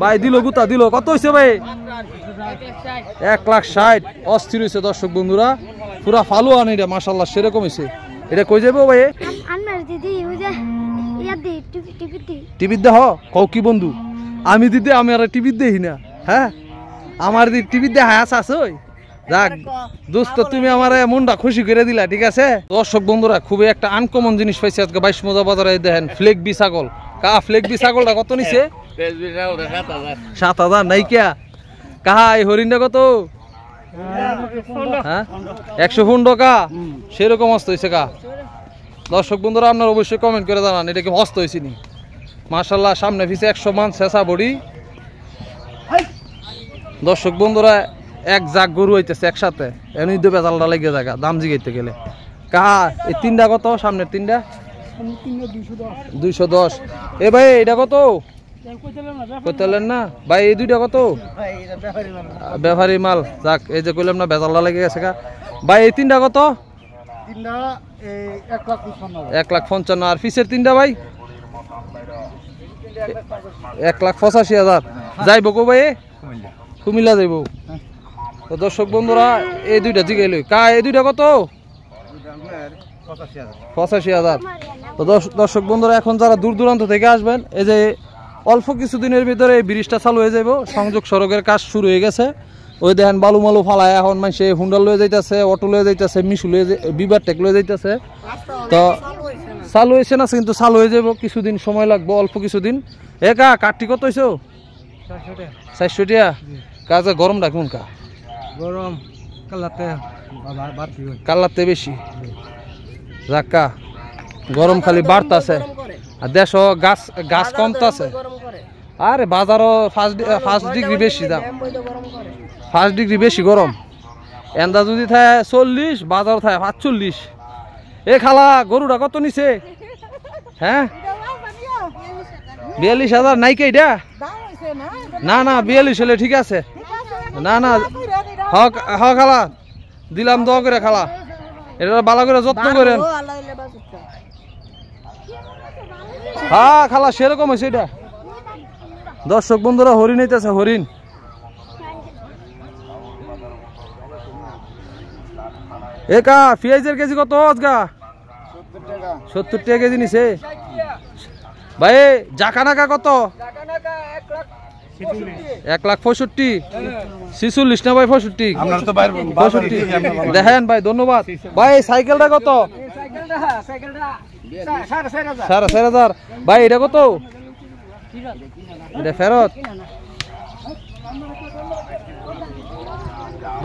ভাই গুতা কত ভাই এক লাখ অস্থির দর্শক বন্ধুরা পুরা সেরকম এটা কই ভাই কও কি বন্ধু আমি দিদি আমি আর টিভির দেহি না হ্যাঁ আমার দিদি টিভির দেহা আছে আস যাক দোস্ত তুমি আমার মনটা খুশি করে দিলা ঠিক আছে দর্শক বন্ধুরা খুবই একটা আনকমন জিনিস পাইছে আজকে বাইশ মজা বাজারে দেখেন ফ্লেক বিছাগল কাহা ফ্লেকবি ছাগলটা কত নিছে হ্যাঁ, সাত হাজার নাইকিয়া কাহা এই হরিণটা কত হ্যাঁ, হ্যাঁ একশো পনেরো কা সেরকম হস্ত হয়েছে কা দর্শক বন্ধুরা আপনার অবশ্যই কমেন্ট করে জানান এটা কি মস্ত হয়েছে নি মার্শাল্লাহ সামনে ফিসে একশো মান শেষা বড়ি দর্শক বন্ধুরা এক জাগ গরু হইতেছে একসাথে এমনি দু পেঁচালটা লেগে জায়গা দাম জিগাইতে গেলে কাহা এই তিনটা কত সামনের তিনটা দুইশো দশ এ ভাই এটা কত করতেলেন না ভাই এই দুইটা কত ব্যাপারী মাল যাক এই যে কইলাম না বেজাল্লা লেগে গেছে ভাই এই তিনটা কত এক লাখ পঞ্চান্ন আর ফিসের তিনটা ভাই এক লাখ পঁচাশি হাজার যাইব গো ভাই কুমিল্লা যাইব তো দর্শক বন্ধুরা এই দুইটা জিগাইল কা এই দুইটা কত পঁচাশি হাজার তো দর্শক বন্ধুরা এখন যারা দূর দূরান্ত থেকে আসবেন এই যে অল্প কিছুদিনের ভিতরে এই ব্রিজটা চালু হয়ে যাব সংযোগ সড়কের কাজ শুরু হয়ে গেছে ওই দেখেন বালু মালু ফালায় এখন মানে সে হুন্ডা লয়ে যাইতেছে অটো লয়ে যাইতেছে মিশু লয়ে বিবার টেক লয়ে যাইতেছে তো চালু হয়েছে না কিন্তু চালু হয়ে যাব কিছুদিন সময় লাগবে অল্প কিছুদিন একা কাঠটি কত হয়েছ চারশো টিয়া গরম রাখুন কা গরম বেশি যাক্কা গরম খালি বাড়তাছে আর দেশ গাছ গাছ কমতাছে আরে বাজারও ফার্স্ট ফার্স্ট ডিগ্রি বেশি দাম ফার্স্ট ডিগ্রি বেশি গরম এন্দা যদি থাকে চল্লিশ বাজার থাকে পাঁচচল্লিশ এ খালা গরুটা কত নিছে হ্যাঁ বিয়াল্লিশ হাজার নাইকে এটা না না বিয়াল্লিশ হলে ঠিক আছে না না হ খালা দিলাম দ করে খালা এটা ভালো করে যত্ন করেন হ্যাঁ খালা সেরকম হয়েছে এটা দর্শক বন্ধুরা হরিণ হইতেছে হরিণ একা পেঁয়াজের কেজি কত আজগা সত্তর টাকা কেজি নিছে ভাই জাকানাকা কত এক লাখ পঁয়ষট্টি ছিচল্লিশ না ভাই পঁয়ষট্টি পঁয়ষট্টি দেখেন ভাই ধন্যবাদ ভাই সাইকেলটা কত সাড়ে চার হাজার ভাই এটা কত এটা ফেরত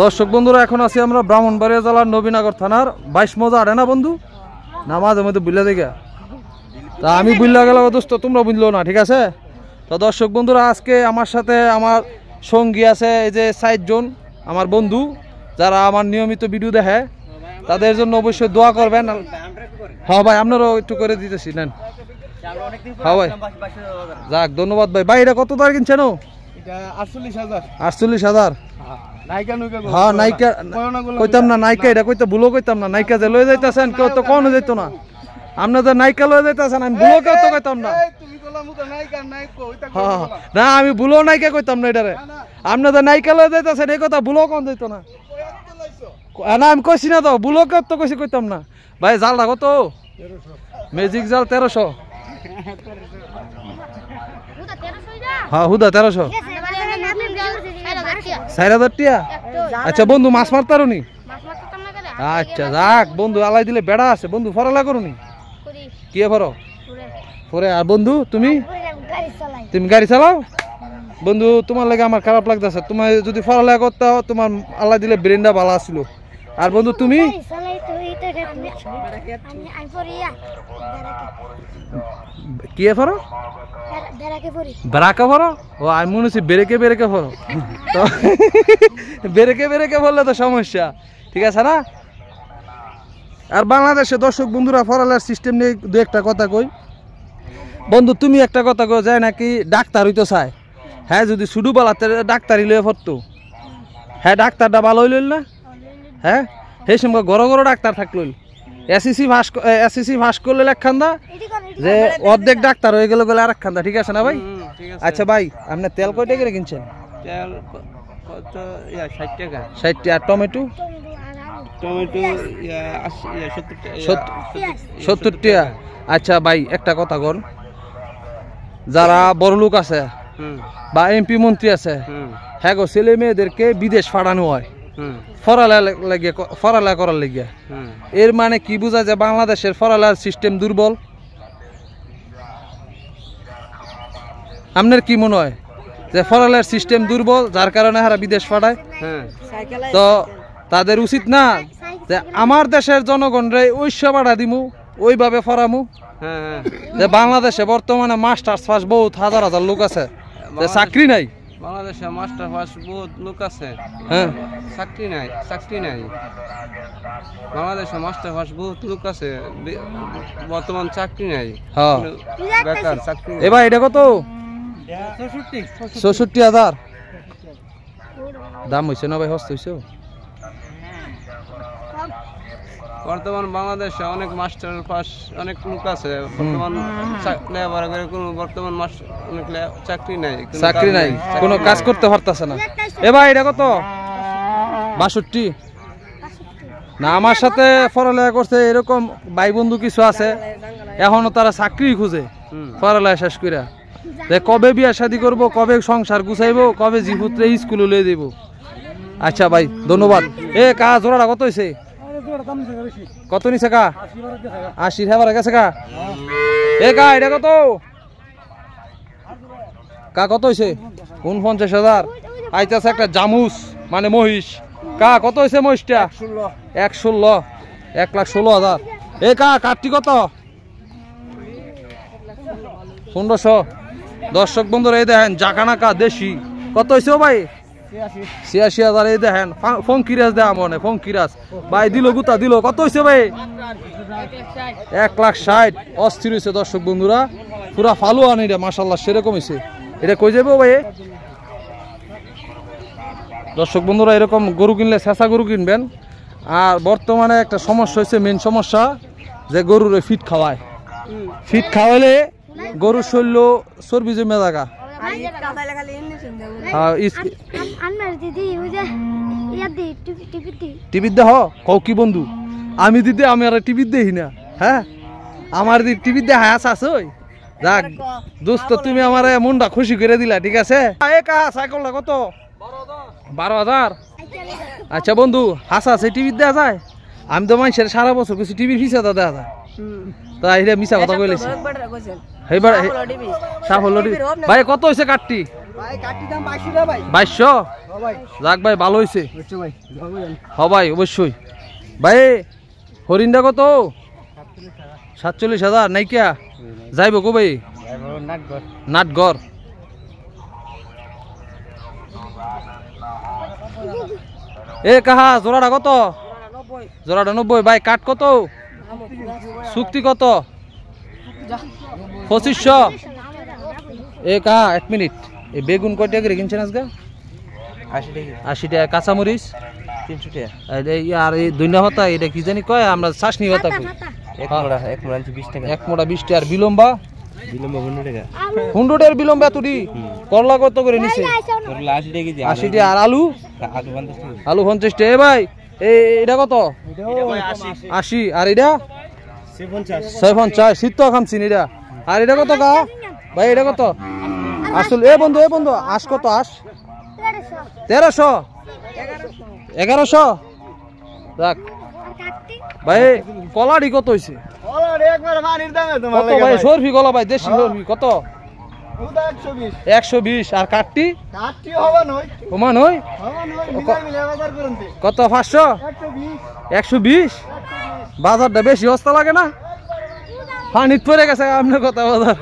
দর্শক বন্ধুরা এখন আছি আমরা ব্রাহ্মণবাড়িয়া জেলার নবীনগর থানার বাইশ মজা আড়ে না বন্ধু না মাঝে মধ্যে বুঝলে দেখা তা আমি বুঝলা গেলাম দোস্ত তোমরা বুঝলো না ঠিক আছে তো দর্শক বন্ধুরা আজকে আমার সাথে আমার সঙ্গী আছে এই যে সাইটজন আমার বন্ধু যারা আমার নিয়মিত ভিডিও দেখে তাদের জন্য অবশ্যই দোয়া করবেন হ্যাঁ ভাই আপনারাও একটু করে দিতেছি নেন হ্যাঁ ভাই যাক ধন্যবাদ ভাই ভাই এটা কত দর কিনছেন আটচল্লিশ হাজার হ্যাঁ নাইকা কইতাম না নাইকা এটা কইতে ভুলও কইতাম না নাইকা যে লয়ে যাইতেছেন কেউ তো হয়ে যেত না আপনি তো নায়িকা লয়ে যাইতেছেন আমি ভুলো কেউ তো কইতাম না হ্যাঁ, না আমি ভুলো নায়িকা কইতাম না এটারে আপনি তো নায়িকা লয়ে যাইতেছেন এই কথা ভুলো কম যাইতো না না আমি কইছি না তো ভুলো কেউ তো কইছি কইতাম না ভাই জাল রাখো তো ম্যাজিক জাল তেরোশো হ্যাঁ হুদা তেরোশো চার হাজার টিয়া আচ্ছা বন্ধু মাছ মারতারুনি আচ্ছা যাক বন্ধু আলাই দিলে বেড়া আছে বন্ধু ফরালা করুনি কি পড়ো পরে আর বন্ধু তুমি তুমি গাড়ি চালাও বন্ধু তোমার লাগে আমার খারাপ লাগতেছে তোমার যদি পড়ালেখা করতে তোমার আল্লাহ দিলে ব্রেনটা ভালো আসলো আর বন্ধু তুমি কি ফরো ব্রাকে ফরো ও আমি মনে হচ্ছি বেরেকে বেরেকে ফরো তো বেরেকে বেরেকে বললে তো সমস্যা ঠিক আছে না আর বাংলাদেশে দর্শক বন্ধুরা ফরালার সিস্টেম নিয়ে দু একটা কথা কই বন্ধু তুমি একটা কথা কো যায় নাকি ডাক্তার হইতো চায় হ্যাঁ যদি শুধু বালাতে ডাক্তারই লয়ে ফরতো হ্যাঁ ডাক্তারটা ভালো হইল না হ্যাঁ সেই সময় গড় গড় ডাক্তার থাকলো এসিসি ভাস এসিসি ভাস করলে খান্দা যে অর্ধেক ডাক্তার হয়ে গেল বলে আর ঠিক আছে না ভাই আচ্ছা ভাই আপনি তেল কয় করে কিনছেন তেল কত ষাট টাকা ষাট টাকা টমেটো টমেটো আচ্ছা ভাই একটা কথা কর যারা বড় আছে বা এমপি মন্ত্রী আছে হ্যাঁ গো ছেলে মেয়েদেরকে বিদেশ ফাড়ানো হয় ফরালা করার লেগে এর মানে কি বোঝা যায় বাংলাদেশের ফরালার সিস্টেম দুর্বল আপনার কি মনে হয় যে ফরালার সিস্টেম দুর্বল যার কারণে হারা বিদেশ ফাটায় হ্যাঁ। তো তাদের উচিত না যে আমার দেশের জনগণরে ওই সেবাটা দিমু ওইভাবে ফরামু হ্যাঁ, হ্যাঁ। যে বাংলাদেশে বর্তমানে মাস্টার্স পাস বহুত হাজার হাজার লোক আছে যে চাকরি নাই বাংলাদেশে মাস্টার পাস বহুত লোক আছে হ্যাঁ চাকরি নাই চাকরি নাই বাংলাদেশে মাস্টার পাস বহুত লোক আছে বর্তমান চাকরি নাই হ্যাঁ বেকার চাকরি এবার এটা কত চৌষট্টি হাজার দাম হয়েছে না ভাই হস্ত হয়েছে বর্তমান বাংলাদেশে অনেক মাস্টার পাস অনেক লোক আছে বর্তমান লেবার করে কোন বর্তমান মাস্টার অনেক চাকরি নাই চাকরি নাই কোন কাজ করতে পারতাছে না এ ভাই এটা কত বাষট্টি না আমার সাথে পড়ালেখা করছে এরকম ভাই বন্ধু কিছু আছে এখনো তারা চাকরি খুঁজে পড়ালেখা শেষ করিয়া যে কবে বিয়া শাদি করবো কবে সংসার গুছাইবো কবে জিপুত্রে স্কুলে লিয়ে দিব আচ্ছা ভাই ধন্যবাদ এ কাজ ওরা কত হয়েছে কত নিছে কা আশি হেবার কা হ্যাঁ এ কা এটা কত কা কত হয়েছে উনপঞ্চাশ হাজার আইতাছে একটা জামুস মানে মহিষ কা কত হয়েছে মহিষটা এক ষোলো এক লাখ ষোলো হাজার এ কা কাঠটি কত পনেরোশো দর্শক বন্ধুরা এই দেখেন জাকানাকা দেশি কত হয়েছে ভাই ফোন দেয়া মনে ফোন কিরাজ ভাই গুতা কত হয়েছে ভাই এক লাখ ষাট অস্থির হয়েছে দর্শক বন্ধুরা পুরা ফালু আনি এটা মাসাল্লাহ সেরকম হয়েছে এটা কই যাবো ভাই দর্শক বন্ধুরা এরকম গরু কিনলে শেষা গরু কিনবেন আর বর্তমানে একটা সমস্যা হয়েছে মেন সমস্যা যে গরুরে ফিট খাওয়ায় ফিট খাওয়ালে গরুর শৈল্য চর্বি জমে থাকা হ্যাঁ, টিভির দেহ কও কি বন্ধু আমি দিদি আমি আর টিভি দেহি না হ্যাঁ আমার দিদি টিভির দেহ হাস আসই যাক দোস্ত তুমি আমার মনটা খুশি করে দিলা ঠিক আছে হ্যাঁ, হ্যাঁ, সাইকেলটা কত বারো হাজার আচ্ছা বন্ধু হাসা আছে টিভির দেওয়া যায় আমি তো মানুষের সারা বছর কিছু টিভির ফিসাদা দেওয়া যায় তা মিছা কথা কই লাইছি ভাই কত হইছে কাটটি ভাই ভালো হইছে হ অবশ্যই ভাই হরিণটা কত সাতচল্লিশ হাজার নাইকিয়া যাইব গো ভাই নাটগড় এ কাহা জোড়াটা কত জোড়াটা নব্বই ভাই কাঠ কত চুক্তি কত পঁচিশশো এ কা এক মিনিট এই বেগুন কয় টাকা করে কিনছেন আজকে আশি টাকা কাঁচামরিচ তিনশো টাকা আর এই দুইনা ভাতা এটা কি জানি কয় আমরা চাষনি ভাতা কই এক মোটা বিশ টাকা আর বিলম্বা বিলম্বা করলা কত করে নিছে আর আলু আলু আলু পঞ্চাশ টাকা ভাই এটা কত আশি আর এটা ছয় পঞ্চাশ শীত তো খামছিন এটা আর এটা কত গা ভাই এটা কত আসল এ বন্ধু এ বন্ধু আস কত আস তেরোশো এগারোশো রাখ ভাই কলাডি কত হয়েছে কত ভাই সরফি কলা ভাই দেশি সরফি কত একশো বিশ আর কাঠটি কত পাঁচশো একশো বিশ বাজারটা বেশি হস্তা লাগে না পানিত পরে গেছে আপনার কথা বাজার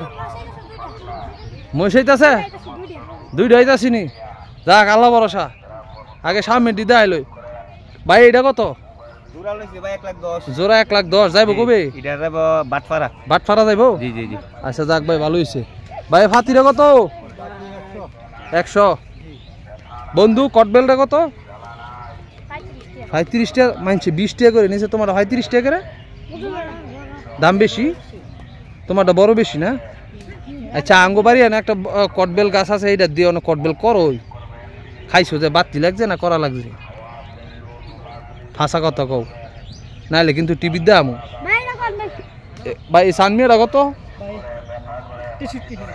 মই সেইতাছে দুইটা হইতাছি নি যাক আল্লাহ ভরসা আগে সামনে দিদা আইলই ভাই এটা কত জোড়া এক লাখ দশ যাইব কবে বাটফারা বাটফারা যাইব আচ্ছা যাক ভাই ভালো হয়েছে ভাই ফাতিরা কত একশো বন্ধু কটবেলটা কত পঁয়ত্রিশ টাকা মানছি বিশ টাকা করে নিচে তোমার পঁয়ত্রিশ টাকা করে দাম বেশি তোমারটা বড় বেশি না আচ্ছা আঙ্গো বাড়ি না একটা কটবেল গাছ আছে এইটা দিয়ে অনেক কটবেল করো ওই খাইছো যে বাতি লাগছে না করা লাগছে ফাঁসা কত কও নাহলে কিন্তু টিভির দাম ভাই সানমিয়াটা কত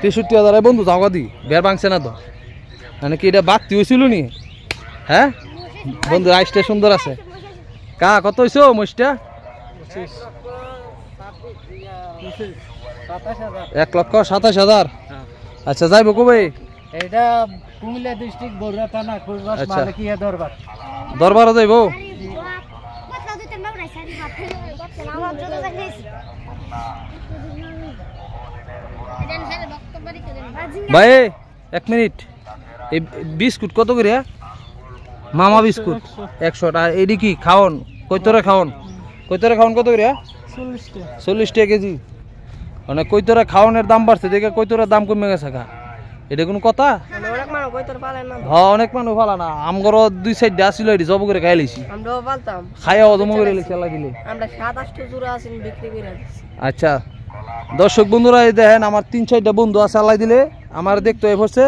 তেষট্টি হাজার বন্ধু যাওয়া দি বের ভাঙছে না তো মানে কি এটা বাঘতি হয়েছিল নি হ্যাঁ বন্ধু আইসটা সুন্দর আছে কা কত হয়েছ মহিষটা এক লক্ষ সাতাশ হাজার আচ্ছা যাই কবে এটা কুমিল্লা ডিস্ট্রিক্ট বরুড়া থানা আচ্ছা। দরবার যাইব ভাই এক মিনিট এই বিস্কুট কত করে হ্যাঁ? মামা বিস্কুট একশো আর এডি কি খাওন কৈতরা খাওন কৈতরা খাওন কত করে হ্যাঁ? চল্লিশ টাকা কেজি মানে কৈতরা খাওনের দাম বাড়ছে দেখে কৈতরার দাম কমে গেছে কা এটা কোনো কথা হ্যাঁ অনেক মানুষ ভালো না আমার দুই সাইড আসিল এটি জব করে খাই লাইছি খাইয়া অজম করে লাগিলে আচ্ছা দর্শক বন্ধুরা এই দেখেন আমার তিন চারটা বন্ধু আছে আল্লাহ দিলে আমার দেখতে এ বসে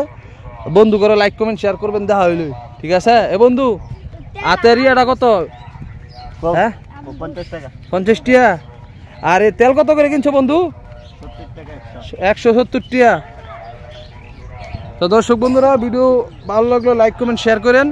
বন্ধু করে লাইক কমেন্ট শেয়ার করবেন দেখা হইল ঠিক আছে এ বন্ধু আতের ইয়াটা কত হ্যাঁ পঞ্চাশ টিয়া আর এ তেল কত করে কিনছো বন্ধু একশো সত্তর টিয়া তো দর্শক বন্ধুরা ভিডিও ভালো লাগলো লাইক কমেন্ট শেয়ার করেন